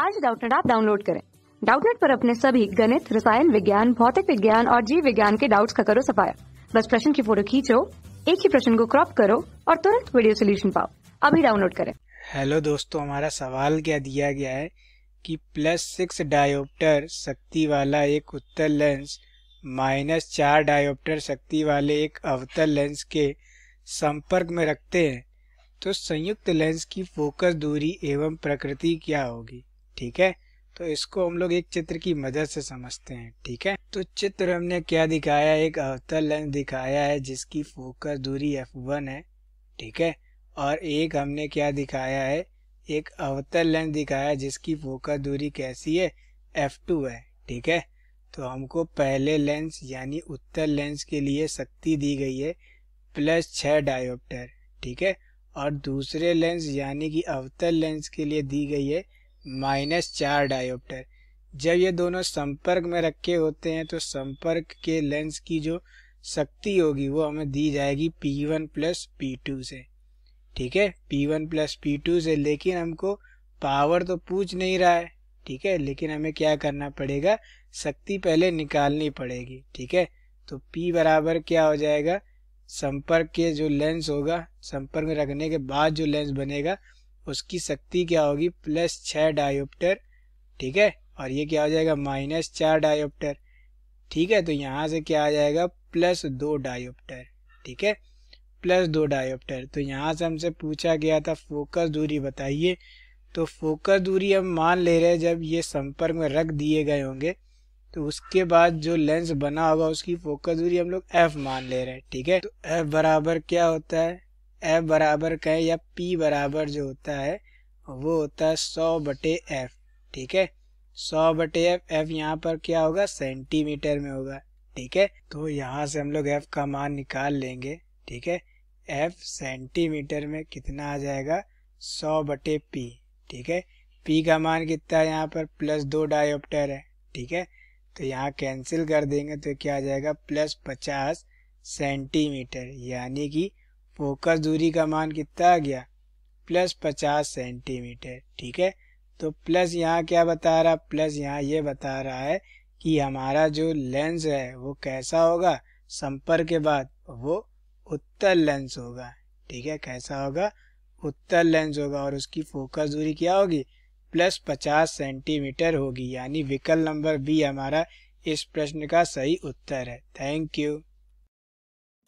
आज डाउटनेट आप डाउनलोड करें डाउटनेट पर अपने सभी गणित रसायन विज्ञान भौतिक विज्ञान और जीव विज्ञान के डाउट्स का करो सफाया बस प्रश्न की फोटो खींचो एक ही प्रश्न को क्रॉप करो और तुरंत वीडियो सोल्यूशन पाओ अभी डाउनलोड करें हेलो दोस्तों हमारा सवाल क्या दिया गया है कि प्लस सिक्स डायोप्टर शक्ति वाला एक उत्तर लेंस माइनस चार डायोप्टर शक्ति वाले एक अवतर लेंस के संपर्क में रखते हैं तो संयुक्त लेंस की फोकस दूरी एवं प्रकृति क्या होगी ठीक है तो इसको हम लोग एक चित्र की मदद से समझते हैं ठीक है तो चित्र हमने क्या दिखाया एक अवतल लेंस दिखाया है जिसकी फोकस दूरी वन है ठीक है और एक हमने क्या दिखाया है एक अवतल लेंस दिखाया जिसकी फोकस दूरी कैसी है टू है ठीक है तो हमको पहले लेंस यानी उत्तर लेंस के लिए शक्ति दी गई है प्लस छह डायोप्टर ठीक है और दूसरे लेंस यानी कि अवतल लेंस के लिए दी गई है माइनस चार डायोप्टर जब ये दोनों संपर्क में रखे होते हैं तो संपर्क के लेंस की जो शक्ति होगी वो हमें दी जाएगी P1 प्लस पी से ठीक है P1 प्लस पी से लेकिन हमको पावर तो पूछ नहीं रहा है ठीक है लेकिन हमें क्या करना पड़ेगा शक्ति पहले निकालनी पड़ेगी ठीक है तो P बराबर क्या हो जाएगा संपर्क के जो लेंस होगा संपर्क में रखने के बाद जो लेंस बनेगा उसकी शक्ति क्या होगी प्लस छः डायोप्टर ठीक है और ये क्या हो जाएगा माइनस चार डायोप्टर ठीक है तो यहाँ से क्या आ जाएगा प्लस दो डायोप्टर ठीक है प्लस दो डायोप्टर तो यहाँ से हमसे पूछा गया था फोकस दूरी बताइए तो फोकस दूरी हम मान ले रहे हैं जब ये संपर्क में रख दिए गए होंगे तो उसके बाद जो लेंस बना होगा उसकी फोकस दूरी हम लोग एफ मान ले रहे हैं ठीक है तो एफ बराबर क्या होता है एफ बराबर का है या पी बराबर जो होता है वो होता है सौ बटे एफ ठीक है सौ बटे एफ एफ यहाँ पर क्या होगा सेंटीमीटर में होगा ठीक है तो यहाँ से हम लोग एफ का मान निकाल लेंगे ठीक है एफ सेंटीमीटर में कितना आ जाएगा सौ बटे पी ठीक है पी का मान कितना है यहाँ पर प्लस दो डायोप्टर है ठीक है तो यहाँ कैंसिल कर देंगे तो क्या आ जाएगा प्लस पचास सेंटीमीटर यानी कि फोकस दूरी का मान कितना आ गया प्लस पचास सेंटीमीटर ठीक है तो प्लस यहाँ क्या बता रहा प्लस यहाँ ये बता रहा है कि हमारा जो लेंस है वो कैसा होगा संपर्क के बाद वो उत्तर लेंस होगा ठीक है कैसा होगा उत्तर लेंस होगा और उसकी फोकस दूरी क्या होगी प्लस पचास सेंटीमीटर होगी यानी विकल्प नंबर बी हमारा इस प्रश्न का सही उत्तर है थैंक यू